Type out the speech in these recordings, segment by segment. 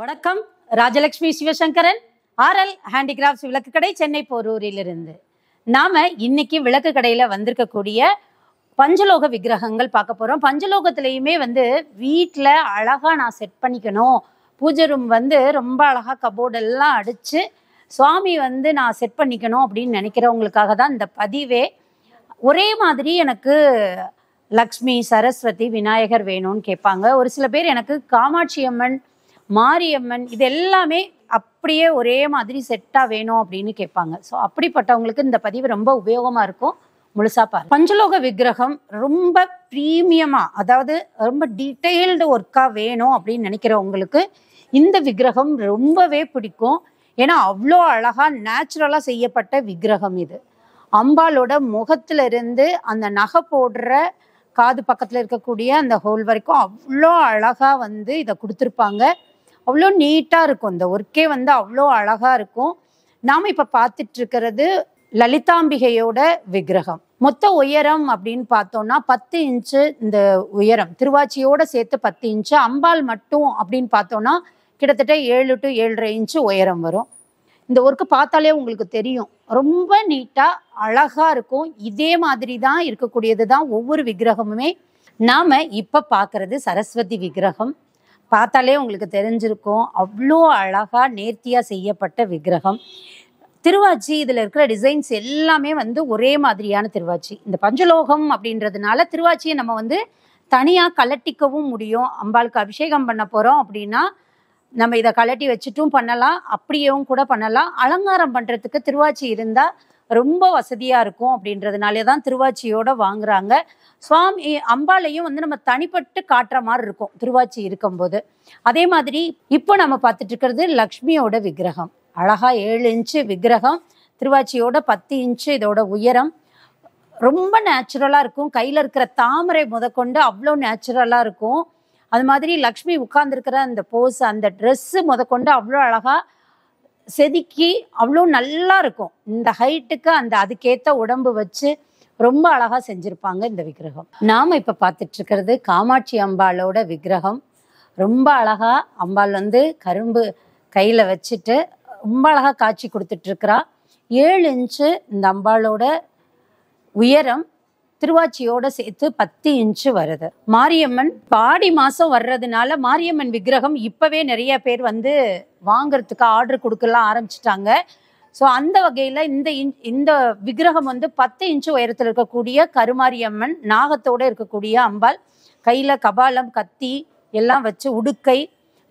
வணக்கம் Rajalakshmi Sivasankaran RL handicrafts விளக்கு கடை சென்னை போரூரிலிருந்து நாம இன்னைக்கு விளக்கு கடையில வந்திருக்கக்கூடிய பஞ்சலோக விக்கிரகங்கள் பார்க்க போறோம் பஞ்சலோகத்திலையுமே வந்து வீட்டில் அழகா நான் செட் பண்ணிக்கணும் பூஜை ரூம் வந்து ரொம்ப அழகா கபோர்டெல்லாம் அடிச்சு சுவாமி வந்து நான் செட் பண்ணிக்கணும் அப்படின்னு நினைக்கிறவங்களுக்காக தான் இந்த பதிவே ஒரே மாதிரி எனக்கு லக்ஷ்மி சரஸ்வதி விநாயகர் வேணும்னு கேட்பாங்க ஒரு சில பேர் எனக்கு காமாட்சி அம்மன் மாரியம்மன் இது எல்லாமே அப்படியே ஒரே மாதிரி செட்டாக வேணும் அப்படின்னு கேட்பாங்க ஸோ அப்படிப்பட்டவங்களுக்கு இந்த பதிவு ரொம்ப உபயோகமாக இருக்கும் முழுசாக பாருங்க பஞ்சலோக விக்கிரகம் ரொம்ப ப்ரீமியமாக அதாவது ரொம்ப டீட்டெயில்டு ஒர்க்காக வேணும் அப்படின்னு நினைக்கிறவங்களுக்கு இந்த விக்கிரகம் ரொம்பவே பிடிக்கும் ஏன்னா அவ்வளோ அழகாக நேச்சுரலாக செய்யப்பட்ட விக்கிரகம் இது அம்பாலோட முகத்துல இருந்து அந்த நகை போடுற காது பக்கத்தில் இருக்கக்கூடிய அந்த ஹோல் வரைக்கும் அவ்வளோ அழகாக வந்து இதை கொடுத்துருப்பாங்க அவ்வளோ நீட்டாக இருக்கும் இந்த ஒர்க்கே வந்து அவ்வளோ அழகாக இருக்கும் நாம் இப்போ பார்த்துட்டு இருக்கிறது லலிதாம்பிகையோட விக்கிரகம் மொத்த உயரம் அப்படின்னு பார்த்தோம்னா பத்து இன்ச்சு இந்த உயரம் திருவாச்சியோட சேர்த்து பத்து இன்ச்சு அம்பாள் மட்டும் அப்படின்னு பார்த்தோம்னா கிட்டத்தட்ட ஏழு டு ஏழரை இன்ச்சு உயரம் வரும் இந்த ஒர்க்கு பார்த்தாலே உங்களுக்கு தெரியும் ரொம்ப நீட்டாக அழகாக இருக்கும் இதே மாதிரி தான் இருக்கக்கூடியது தான் ஒவ்வொரு விக்கிரகமுமே நாம் இப்போ பார்க்குறது சரஸ்வதி விக்கிரகம் பார்த்தாலே உங்களுக்கு தெரிஞ்சிருக்கும் அவ்வளோ அழகாக நேர்த்தியாக செய்யப்பட்ட விக்கிரகம் திருவாச்சி இதில் இருக்கிற டிசைன்ஸ் எல்லாமே வந்து ஒரே மாதிரியான திருவாச்சி இந்த பஞ்சலோகம் அப்படின்றதுனால திருவாச்சியை நம்ம வந்து தனியாக கலட்டிக்கவும் முடியும் அம்பாளுக்கு அபிஷேகம் பண்ண போகிறோம் அப்படின்னா நம்ம இதை கலட்டி வச்சுட்டும் பண்ணலாம் அப்படியேவும் கூட பண்ணலாம் அலங்காரம் பண்ணுறதுக்கு திருவாச்சி இருந்தால் ரொம்ப வசதியாக இருக்கும் அப்படின்றதுனால தான் திருவாச்சியோட வாங்குறாங்க சுவாமி அம்பாலையும் வந்து நம்ம தனிப்பட்டு காட்டுற மாதிரி இருக்கும் திருவாச்சி இருக்கும்போது அதே மாதிரி இப்போ நம்ம பார்த்துட்டு இருக்கிறது லக்ஷ்மியோட விக்கிரகம் அழகாக ஏழு இன்ச்சு விக்கிரகம் திருவாச்சியோட பத்து இன்ச்சு இதோட உயரம் ரொம்ப நேச்சுரலாக இருக்கும் கையில் இருக்கிற தாமரை முதற்கொண்டு அவ்வளோ நேச்சுரலாக இருக்கும் அது மாதிரி லக்ஷ்மி உட்கார்ந்துருக்கிற அந்த போஸ் அந்த ட்ரெஸ்ஸு முதற்கொண்டு அவ்வளோ அழகாக செதுக்கி அவ்வளோ நல்லா இருக்கும் இந்த ஹைட்டுக்கு அந்த அதுக்கேற்ற உடம்பு வச்சு ரொம்ப அழகாக செஞ்சுருப்பாங்க இந்த விக்கிரகம் நாம் இப்போ பார்த்துட்ருக்கிறது காமாட்சி அம்பாளோட விக்கிரகம் ரொம்ப அழகாக அம்பாள் வந்து கரும்பு கையில் வச்சுட்டு ரொம்ப அழகாக காட்சி கொடுத்துட்ருக்குறா ஏழு இன்ச்சு இந்த அம்பாளோட உயரம் திருவாச்சியோட சேர்த்து பத்து இன்ச்சு வருது மாரியம்மன் பாடி மாதம் வர்றதுனால மாரியம்மன் விக்கிரகம் இப்போவே நிறைய பேர் வந்து வாங்கறதுக்கு ஆர்டர் கொடுக்கலாம் ஆரம்பிச்சிட்டாங்க ஸோ அந்த வகையில் இந்த இந்த விக்கிரகம் வந்து பத்து இன்ச்சு உயரத்தில் இருக்கக்கூடிய கருமாரியம்மன் நாகத்தோடு இருக்கக்கூடிய அம்பாள் கையில் கபாலம் கத்தி எல்லாம் வச்சு உடுக்கை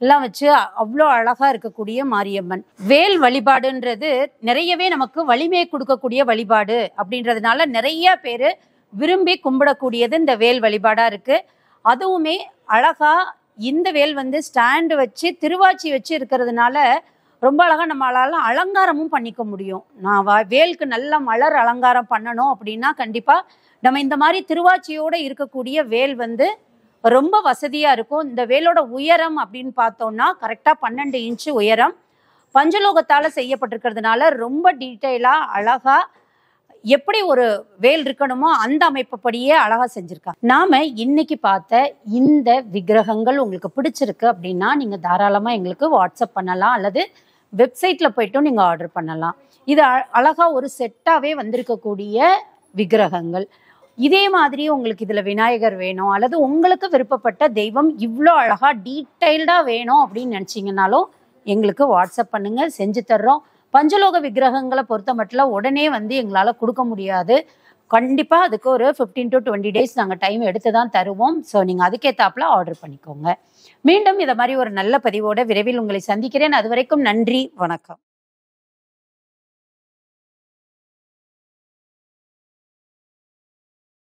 எல்லாம் வச்சு அவ்வளோ அழகாக இருக்கக்கூடிய மாரியம்மன் வேல் வழிபாடுன்றது நிறையவே நமக்கு வலிமையை கொடுக்கக்கூடிய வழிபாடு அப்படின்றதுனால நிறைய பேர் விரும்பி கும்பிடக்கூடியது இந்த வேல் வழிபாடாக இருக்குது அதுவுமே அழகாக இந்த வேல் வந்து ஸ்டாண்டு வச்சு திருவாச்சி வச்சு இருக்கிறதுனால ரொம்ப அழகாக நம்மளால அலங்காரமும் பண்ணிக்க முடியும் நான் வேலுக்கு நல்ல மலர் அலங்காரம் பண்ணணும் அப்படின்னா கண்டிப்பாக நம்ம இந்த மாதிரி திருவாச்சியோடு இருக்கக்கூடிய வேல் வந்து ரொம்ப வசதியாக இருக்கும் இந்த வேலோட உயரம் அப்படின்னு பார்த்தோம்னா கரெக்டாக பன்னெண்டு இன்ச்சு உயரம் பஞ்சலோகத்தால் செய்யப்பட்டிருக்கிறதுனால ரொம்ப டீட்டெயிலாக அழகாக எப்படி ஒரு வேல் இருக்கணுமோ அந்த அமைப்புப்படியே அழகா செஞ்சிருக்காங்க நாம இன்னைக்கு பார்த்த இந்த விக்கிரகங்கள் உங்களுக்கு பிடிச்சிருக்கு அப்படின்னா நீங்க தாராளமா எங்களுக்கு வாட்ஸ்அப் பண்ணலாம் அல்லது வெப்சைட்ல போயிட்டும் நீங்க ஆர்டர் பண்ணலாம் இது அழகா ஒரு செட்டாவே வந்திருக்கக்கூடிய விக்கிரகங்கள் இதே மாதிரி உங்களுக்கு இதில் விநாயகர் வேணும் அல்லது உங்களுக்கு விருப்பப்பட்ட தெய்வம் இவ்வளோ அழகாக டீட்டெயில்டாக வேணும் அப்படின்னு நினைச்சீங்கன்னாலும் எங்களுக்கு வாட்ஸ்அப் பண்ணுங்கள் செஞ்சு தர்றோம் பஞ்சலோக விக்கிரகங்களை பொறுத்த மட்டும் உடனே வந்து எங்களால் கொடுக்க முடியாது கண்டிப்பாக அதுக்கு ஒரு ஃபிஃப்டீன் டு டுவெண்ட்டி டேஸ் நாங்கள் டைம் எடுத்து தான் தருவோம் ஸோ நீங்கள் அதுக்கேற்றாப்புல ஆர்டர் பண்ணிக்கோங்க மீண்டும் இதை மாதிரி ஒரு நல்ல பதிவோடு விரைவில் உங்களை சந்திக்கிறேன் அது வரைக்கும் நன்றி வணக்கம்